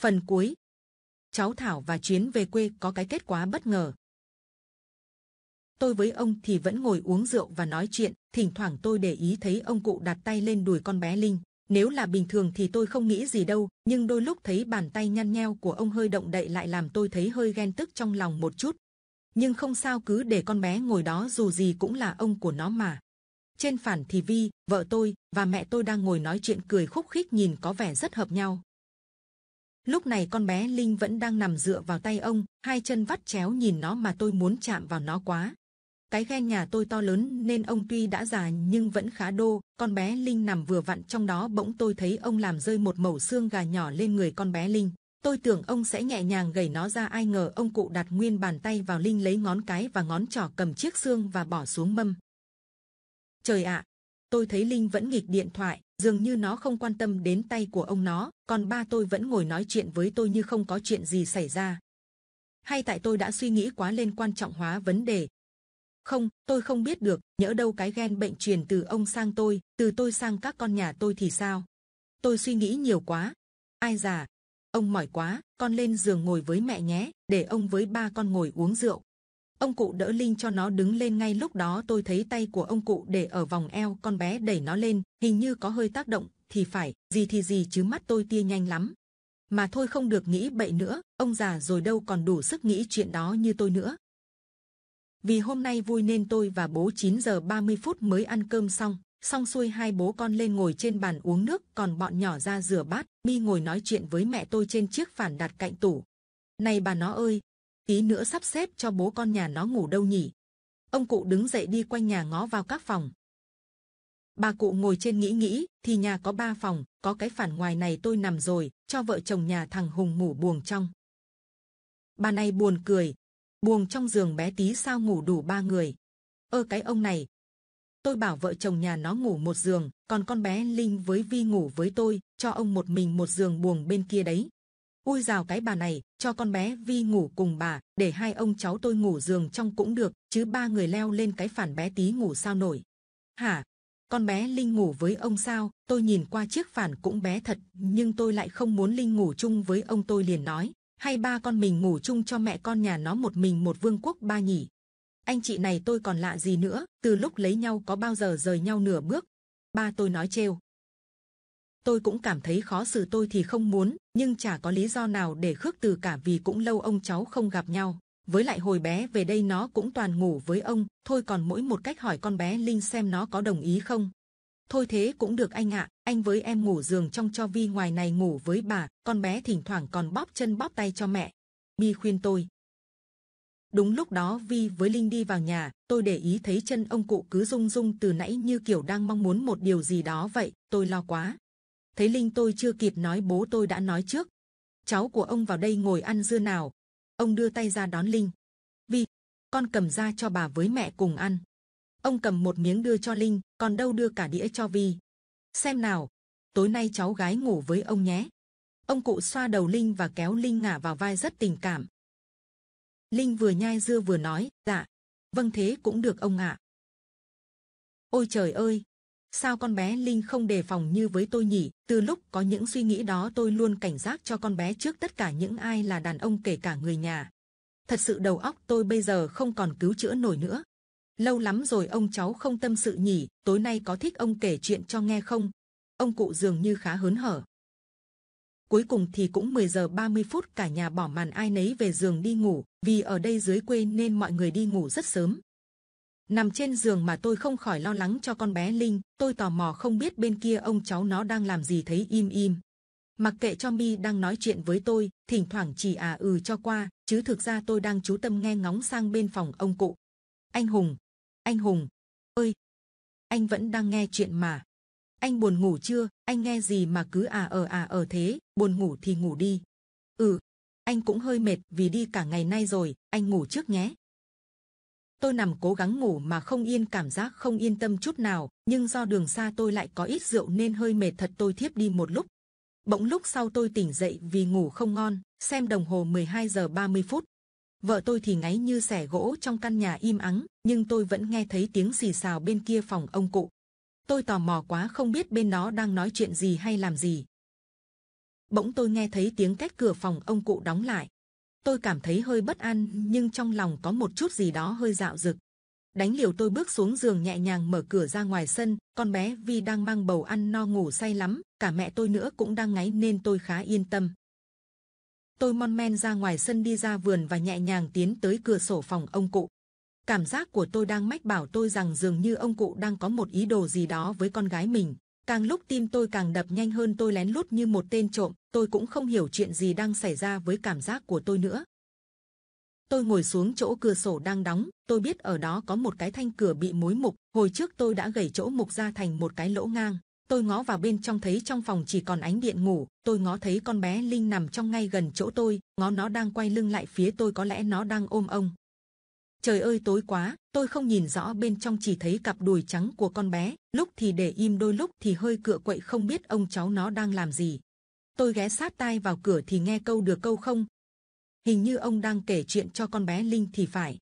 Phần cuối Cháu Thảo và chuyến về quê có cái kết quá bất ngờ. Tôi với ông thì vẫn ngồi uống rượu và nói chuyện, thỉnh thoảng tôi để ý thấy ông cụ đặt tay lên đùi con bé Linh. Nếu là bình thường thì tôi không nghĩ gì đâu, nhưng đôi lúc thấy bàn tay nhăn nheo của ông hơi động đậy lại làm tôi thấy hơi ghen tức trong lòng một chút. Nhưng không sao cứ để con bé ngồi đó dù gì cũng là ông của nó mà. Trên phản thì Vi, vợ tôi và mẹ tôi đang ngồi nói chuyện cười khúc khích nhìn có vẻ rất hợp nhau. Lúc này con bé Linh vẫn đang nằm dựa vào tay ông, hai chân vắt chéo nhìn nó mà tôi muốn chạm vào nó quá. Cái ghen nhà tôi to lớn nên ông tuy đã già nhưng vẫn khá đô. Con bé Linh nằm vừa vặn trong đó bỗng tôi thấy ông làm rơi một mẩu xương gà nhỏ lên người con bé Linh. Tôi tưởng ông sẽ nhẹ nhàng gầy nó ra ai ngờ ông cụ đặt nguyên bàn tay vào Linh lấy ngón cái và ngón trỏ cầm chiếc xương và bỏ xuống mâm. Trời ạ! tôi thấy Linh vẫn nghịch điện thoại, dường như nó không quan tâm đến tay của ông nó còn ba tôi vẫn ngồi nói chuyện với tôi như không có chuyện gì xảy ra hay tại tôi đã suy nghĩ quá lên quan trọng hóa vấn đề không tôi không biết được nhỡ đâu cái ghen bệnh truyền từ ông sang tôi từ tôi sang các con nhà tôi thì sao tôi suy nghĩ nhiều quá ai già ông mỏi quá con lên giường ngồi với mẹ nhé để ông với ba con ngồi uống rượu Ông cụ đỡ Linh cho nó đứng lên ngay lúc đó tôi thấy tay của ông cụ để ở vòng eo con bé đẩy nó lên, hình như có hơi tác động, thì phải, gì thì gì chứ mắt tôi tia nhanh lắm. Mà thôi không được nghĩ bậy nữa, ông già rồi đâu còn đủ sức nghĩ chuyện đó như tôi nữa. Vì hôm nay vui nên tôi và bố 9 giờ 30 phút mới ăn cơm xong, xong xuôi hai bố con lên ngồi trên bàn uống nước, còn bọn nhỏ ra rửa bát, Mi ngồi nói chuyện với mẹ tôi trên chiếc phản đặt cạnh tủ. Này bà nó ơi, tí nữa sắp xếp cho bố con nhà nó ngủ đâu nhỉ? Ông cụ đứng dậy đi quanh nhà ngó vào các phòng. Bà cụ ngồi trên nghĩ nghĩ, thì nhà có ba phòng, có cái phản ngoài này tôi nằm rồi, cho vợ chồng nhà thằng Hùng ngủ buồng trong. Bà này buồn cười, buồng trong giường bé tí sao ngủ đủ ba người. Ơ cái ông này, tôi bảo vợ chồng nhà nó ngủ một giường, còn con bé Linh với Vi ngủ với tôi, cho ông một mình một giường buồng bên kia đấy ui rào cái bà này cho con bé vi ngủ cùng bà để hai ông cháu tôi ngủ giường trong cũng được chứ ba người leo lên cái phản bé tí ngủ sao nổi hả con bé linh ngủ với ông sao tôi nhìn qua chiếc phản cũng bé thật nhưng tôi lại không muốn linh ngủ chung với ông tôi liền nói hay ba con mình ngủ chung cho mẹ con nhà nó một mình một vương quốc ba nhỉ anh chị này tôi còn lạ gì nữa từ lúc lấy nhau có bao giờ rời nhau nửa bước ba tôi nói trêu tôi cũng cảm thấy khó xử tôi thì không muốn nhưng chả có lý do nào để khước từ cả vì cũng lâu ông cháu không gặp nhau với lại hồi bé về đây nó cũng toàn ngủ với ông thôi còn mỗi một cách hỏi con bé linh xem nó có đồng ý không thôi thế cũng được anh ạ anh với em ngủ giường trong cho vi ngoài này ngủ với bà con bé thỉnh thoảng còn bóp chân bóp tay cho mẹ mi khuyên tôi đúng lúc đó vi với linh đi vào nhà tôi để ý thấy chân ông cụ cứ rung rung từ nãy như kiểu đang mong muốn một điều gì đó vậy tôi lo quá thấy linh tôi chưa kịp nói bố tôi đã nói trước cháu của ông vào đây ngồi ăn dưa nào ông đưa tay ra đón linh vi con cầm ra cho bà với mẹ cùng ăn ông cầm một miếng đưa cho linh còn đâu đưa cả đĩa cho vi xem nào tối nay cháu gái ngủ với ông nhé ông cụ xoa đầu linh và kéo linh ngả vào vai rất tình cảm linh vừa nhai dưa vừa nói dạ vâng thế cũng được ông ạ ôi trời ơi Sao con bé Linh không đề phòng như với tôi nhỉ? Từ lúc có những suy nghĩ đó tôi luôn cảnh giác cho con bé trước tất cả những ai là đàn ông kể cả người nhà. Thật sự đầu óc tôi bây giờ không còn cứu chữa nổi nữa. Lâu lắm rồi ông cháu không tâm sự nhỉ, tối nay có thích ông kể chuyện cho nghe không? Ông cụ dường như khá hớn hở. Cuối cùng thì cũng 10 giờ 30 phút cả nhà bỏ màn ai nấy về giường đi ngủ, vì ở đây dưới quê nên mọi người đi ngủ rất sớm nằm trên giường mà tôi không khỏi lo lắng cho con bé linh tôi tò mò không biết bên kia ông cháu nó đang làm gì thấy im im mặc kệ cho mi đang nói chuyện với tôi thỉnh thoảng chỉ à ừ cho qua chứ thực ra tôi đang chú tâm nghe ngóng sang bên phòng ông cụ anh hùng anh hùng ơi anh vẫn đang nghe chuyện mà anh buồn ngủ chưa anh nghe gì mà cứ à ở ờ à ở ờ thế buồn ngủ thì ngủ đi ừ anh cũng hơi mệt vì đi cả ngày nay rồi anh ngủ trước nhé tôi nằm cố gắng ngủ mà không yên cảm giác không yên tâm chút nào nhưng do đường xa tôi lại có ít rượu nên hơi mệt thật tôi thiếp đi một lúc bỗng lúc sau tôi tỉnh dậy vì ngủ không ngon xem đồng hồ 12 giờ 30 phút vợ tôi thì ngáy như xẻ gỗ trong căn nhà im ắng nhưng tôi vẫn nghe thấy tiếng xì xào bên kia phòng ông cụ tôi tò mò quá không biết bên đó đang nói chuyện gì hay làm gì bỗng tôi nghe thấy tiếng cách cửa phòng ông cụ đóng lại tôi cảm thấy hơi bất an nhưng trong lòng có một chút gì đó hơi dạo dực đánh liều tôi bước xuống giường nhẹ nhàng mở cửa ra ngoài sân con bé vi đang mang bầu ăn no ngủ say lắm cả mẹ tôi nữa cũng đang ngáy nên tôi khá yên tâm tôi mon men ra ngoài sân đi ra vườn và nhẹ nhàng tiến tới cửa sổ phòng ông cụ cảm giác của tôi đang mách bảo tôi rằng dường như ông cụ đang có một ý đồ gì đó với con gái mình Càng lúc tim tôi càng đập nhanh hơn tôi lén lút như một tên trộm, tôi cũng không hiểu chuyện gì đang xảy ra với cảm giác của tôi nữa. Tôi ngồi xuống chỗ cửa sổ đang đóng, tôi biết ở đó có một cái thanh cửa bị mối mục, hồi trước tôi đã gầy chỗ mục ra thành một cái lỗ ngang. Tôi ngó vào bên trong thấy trong phòng chỉ còn ánh điện ngủ, tôi ngó thấy con bé Linh nằm trong ngay gần chỗ tôi, ngó nó đang quay lưng lại phía tôi có lẽ nó đang ôm ông, Trời ơi tối quá, tôi không nhìn rõ bên trong chỉ thấy cặp đùi trắng của con bé, lúc thì để im đôi lúc thì hơi cựa quậy không biết ông cháu nó đang làm gì. Tôi ghé sát tai vào cửa thì nghe câu được câu không. Hình như ông đang kể chuyện cho con bé Linh thì phải.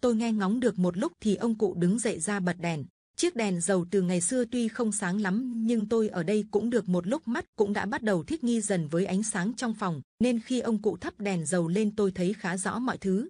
Tôi nghe ngóng được một lúc thì ông cụ đứng dậy ra bật đèn. Chiếc đèn dầu từ ngày xưa tuy không sáng lắm nhưng tôi ở đây cũng được một lúc mắt cũng đã bắt đầu thích nghi dần với ánh sáng trong phòng nên khi ông cụ thắp đèn dầu lên tôi thấy khá rõ mọi thứ.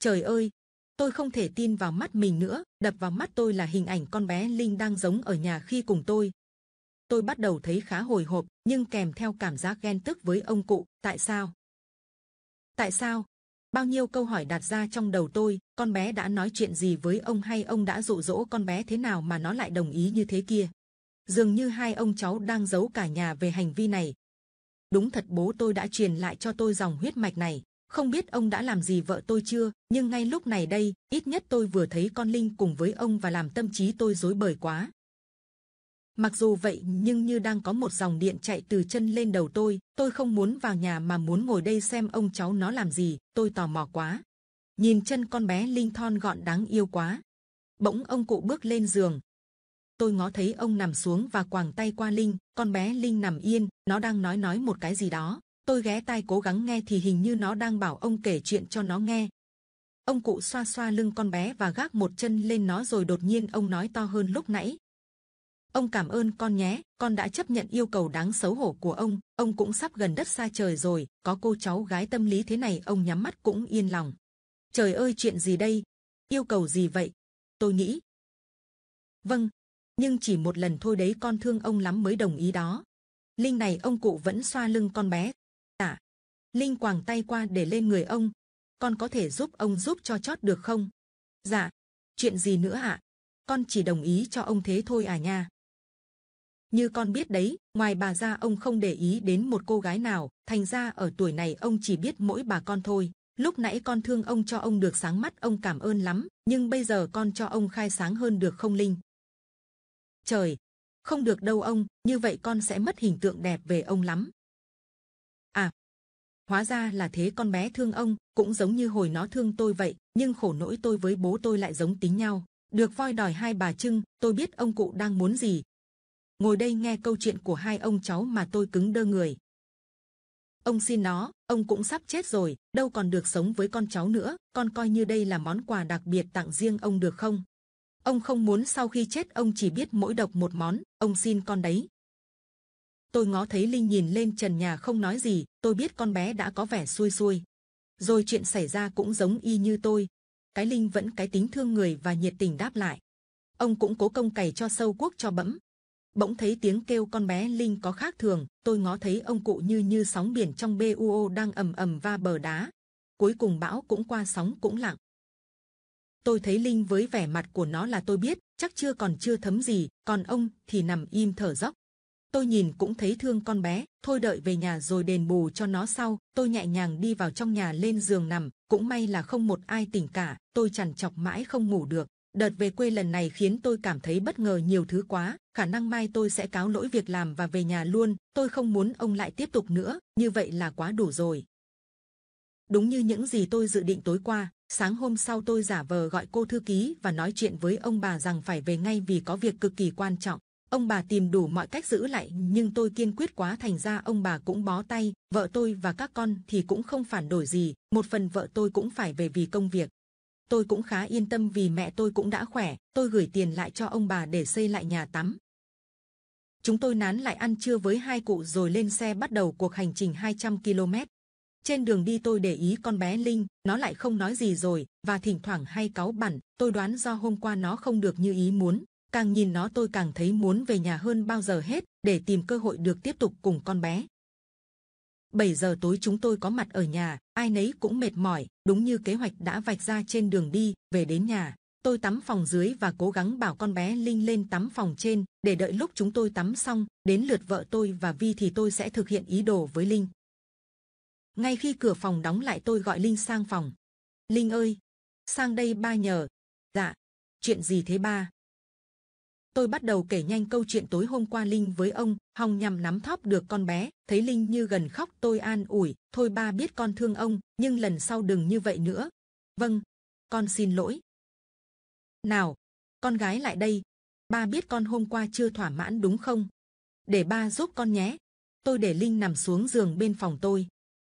Trời ơi! Tôi không thể tin vào mắt mình nữa, đập vào mắt tôi là hình ảnh con bé Linh đang giống ở nhà khi cùng tôi. Tôi bắt đầu thấy khá hồi hộp, nhưng kèm theo cảm giác ghen tức với ông cụ, tại sao? Tại sao? Bao nhiêu câu hỏi đặt ra trong đầu tôi, con bé đã nói chuyện gì với ông hay ông đã dụ dỗ con bé thế nào mà nó lại đồng ý như thế kia? Dường như hai ông cháu đang giấu cả nhà về hành vi này. Đúng thật bố tôi đã truyền lại cho tôi dòng huyết mạch này. Không biết ông đã làm gì vợ tôi chưa, nhưng ngay lúc này đây, ít nhất tôi vừa thấy con Linh cùng với ông và làm tâm trí tôi rối bời quá. Mặc dù vậy nhưng như đang có một dòng điện chạy từ chân lên đầu tôi, tôi không muốn vào nhà mà muốn ngồi đây xem ông cháu nó làm gì, tôi tò mò quá. Nhìn chân con bé Linh thon gọn đáng yêu quá. Bỗng ông cụ bước lên giường. Tôi ngó thấy ông nằm xuống và quàng tay qua Linh, con bé Linh nằm yên, nó đang nói nói một cái gì đó. Tôi ghé tai cố gắng nghe thì hình như nó đang bảo ông kể chuyện cho nó nghe. Ông cụ xoa xoa lưng con bé và gác một chân lên nó rồi đột nhiên ông nói to hơn lúc nãy. Ông cảm ơn con nhé, con đã chấp nhận yêu cầu đáng xấu hổ của ông, ông cũng sắp gần đất xa trời rồi, có cô cháu gái tâm lý thế này ông nhắm mắt cũng yên lòng. Trời ơi chuyện gì đây? Yêu cầu gì vậy? Tôi nghĩ. Vâng, nhưng chỉ một lần thôi đấy con thương ông lắm mới đồng ý đó. Linh này ông cụ vẫn xoa lưng con bé, tả. Linh quàng tay qua để lên người ông. Con có thể giúp ông giúp cho chót được không? Dạ. Chuyện gì nữa ạ? Con chỉ đồng ý cho ông thế thôi à nha. Như con biết đấy, ngoài bà ra ông không để ý đến một cô gái nào, thành ra ở tuổi này ông chỉ biết mỗi bà con thôi. Lúc nãy con thương ông cho ông được sáng mắt ông cảm ơn lắm, nhưng bây giờ con cho ông khai sáng hơn được không Linh? Trời! Không được đâu ông, như vậy con sẽ mất hình tượng đẹp về ông lắm à hóa ra là thế con bé thương ông cũng giống như hồi nó thương tôi vậy nhưng khổ nỗi tôi với bố tôi lại giống tính nhau được voi đòi hai bà trưng tôi biết ông cụ đang muốn gì ngồi đây nghe câu chuyện của hai ông cháu mà tôi cứng đơ người ông xin nó ông cũng sắp chết rồi đâu còn được sống với con cháu nữa con coi như đây là món quà đặc biệt tặng riêng ông được không ông không muốn sau khi chết ông chỉ biết mỗi độc một món ông xin con đấy tôi ngó thấy linh nhìn lên trần nhà không nói gì tôi biết con bé đã có vẻ xuôi xuôi rồi chuyện xảy ra cũng giống y như tôi cái linh vẫn cái tính thương người và nhiệt tình đáp lại ông cũng cố công cày cho sâu quốc cho bẫm bỗng thấy tiếng kêu con bé linh có khác thường tôi ngó thấy ông cụ như như sóng biển trong buo đang ầm ầm va bờ đá cuối cùng bão cũng qua sóng cũng lặng tôi thấy linh với vẻ mặt của nó là tôi biết chắc chưa còn chưa thấm gì còn ông thì nằm im thở dốc tôi nhìn cũng thấy thương con bé, thôi đợi về nhà rồi đền bù cho nó sau. Tôi nhẹ nhàng đi vào trong nhà lên giường nằm, cũng may là không một ai tỉnh cả, tôi chằn chọc mãi không ngủ được. Đợt về quê lần này khiến tôi cảm thấy bất ngờ nhiều thứ quá, khả năng mai tôi sẽ cáo lỗi việc làm và về nhà luôn, tôi không muốn ông lại tiếp tục nữa, như vậy là quá đủ rồi. Đúng như những gì tôi dự định tối qua, sáng hôm sau tôi giả vờ gọi cô thư ký và nói chuyện với ông bà rằng phải về ngay vì có việc cực kỳ quan trọng. Ông bà tìm đủ mọi cách giữ lại nhưng tôi kiên quyết quá thành ra ông bà cũng bó tay, vợ tôi và các con thì cũng không phản đổi gì, một phần vợ tôi cũng phải về vì công việc. Tôi cũng khá yên tâm vì mẹ tôi cũng đã khỏe, tôi gửi tiền lại cho ông bà để xây lại nhà tắm. Chúng tôi nán lại ăn trưa với hai cụ rồi lên xe bắt đầu cuộc hành trình 200 km. Trên đường đi tôi để ý con bé Linh, nó lại không nói gì rồi, và thỉnh thoảng hay cáu bẳn Tôi đoán do hôm qua nó không được như ý muốn, càng nhìn nó tôi càng thấy muốn về nhà hơn bao giờ hết để tìm cơ hội được tiếp tục cùng con bé 7 giờ tối chúng tôi có mặt ở nhà ai nấy cũng mệt mỏi đúng như kế hoạch đã vạch ra trên đường đi về đến nhà tôi tắm phòng dưới và cố gắng bảo con bé linh lên tắm phòng trên để đợi lúc chúng tôi tắm xong đến lượt vợ tôi và vi thì tôi sẽ thực hiện ý đồ với linh ngay khi cửa phòng đóng lại tôi gọi linh sang phòng linh ơi sang đây ba nhờ dạ chuyện gì thế ba Tôi bắt đầu kể nhanh câu chuyện tối hôm qua Linh với ông, hòng nhằm nắm thóp được con bé. Thấy Linh như gần khóc tôi an ủi, thôi ba biết con thương ông, nhưng lần sau đừng như vậy nữa. Vâng, con xin lỗi. Nào, con gái lại đây. Ba biết con hôm qua chưa thỏa mãn đúng không? Để ba giúp con nhé. Tôi để Linh nằm xuống giường bên phòng tôi.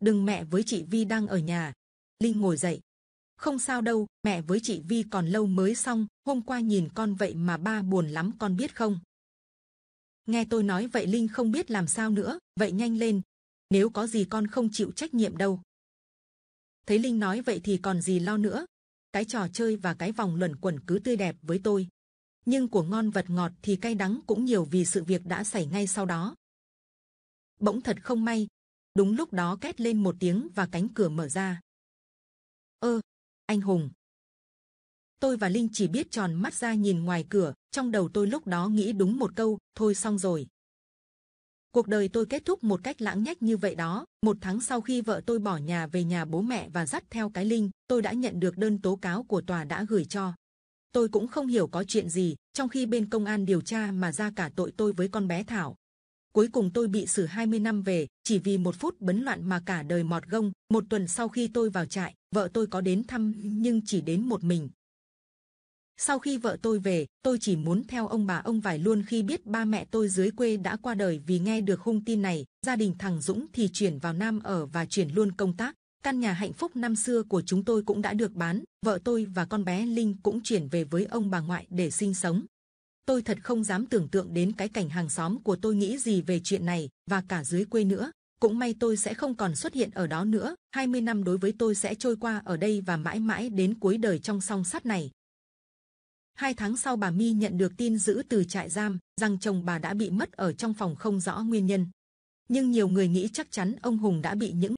Đừng mẹ với chị Vi đang ở nhà. Linh ngồi dậy, không sao đâu mẹ với chị vi còn lâu mới xong hôm qua nhìn con vậy mà ba buồn lắm con biết không nghe tôi nói vậy linh không biết làm sao nữa vậy nhanh lên nếu có gì con không chịu trách nhiệm đâu thấy linh nói vậy thì còn gì lo nữa cái trò chơi và cái vòng luẩn quẩn cứ tươi đẹp với tôi nhưng của ngon vật ngọt thì cay đắng cũng nhiều vì sự việc đã xảy ngay sau đó bỗng thật không may đúng lúc đó két lên một tiếng và cánh cửa mở ra ơ anh hùng. Tôi và Linh chỉ biết tròn mắt ra nhìn ngoài cửa, trong đầu tôi lúc đó nghĩ đúng một câu, thôi xong rồi. Cuộc đời tôi kết thúc một cách lãng nhách như vậy đó. Một tháng sau khi vợ tôi bỏ nhà về nhà bố mẹ và dắt theo cái Linh, tôi đã nhận được đơn tố cáo của tòa đã gửi cho. Tôi cũng không hiểu có chuyện gì, trong khi bên công an điều tra mà ra cả tội tôi với con bé Thảo, cuối cùng tôi bị xử 20 năm về, chỉ vì một phút bấn loạn mà cả đời mọt gông. Một tuần sau khi tôi vào trại, vợ tôi có đến thăm nhưng chỉ đến một mình. Sau khi vợ tôi về, tôi chỉ muốn theo ông bà ông vải luôn khi biết ba mẹ tôi dưới quê đã qua đời vì nghe được hung tin này, gia đình thằng Dũng thì chuyển vào Nam ở và chuyển luôn công tác. Căn nhà hạnh phúc năm xưa của chúng tôi cũng đã được bán, vợ tôi và con bé Linh cũng chuyển về với ông bà ngoại để sinh sống tôi thật không dám tưởng tượng đến cái cảnh hàng xóm của tôi nghĩ gì về chuyện này và cả dưới quê nữa. Cũng may tôi sẽ không còn xuất hiện ở đó nữa. 20 năm đối với tôi sẽ trôi qua ở đây và mãi mãi đến cuối đời trong song sắt này. Hai tháng sau bà Mi nhận được tin giữ từ trại giam rằng chồng bà đã bị mất ở trong phòng không rõ nguyên nhân. Nhưng nhiều người nghĩ chắc chắn ông Hùng đã bị những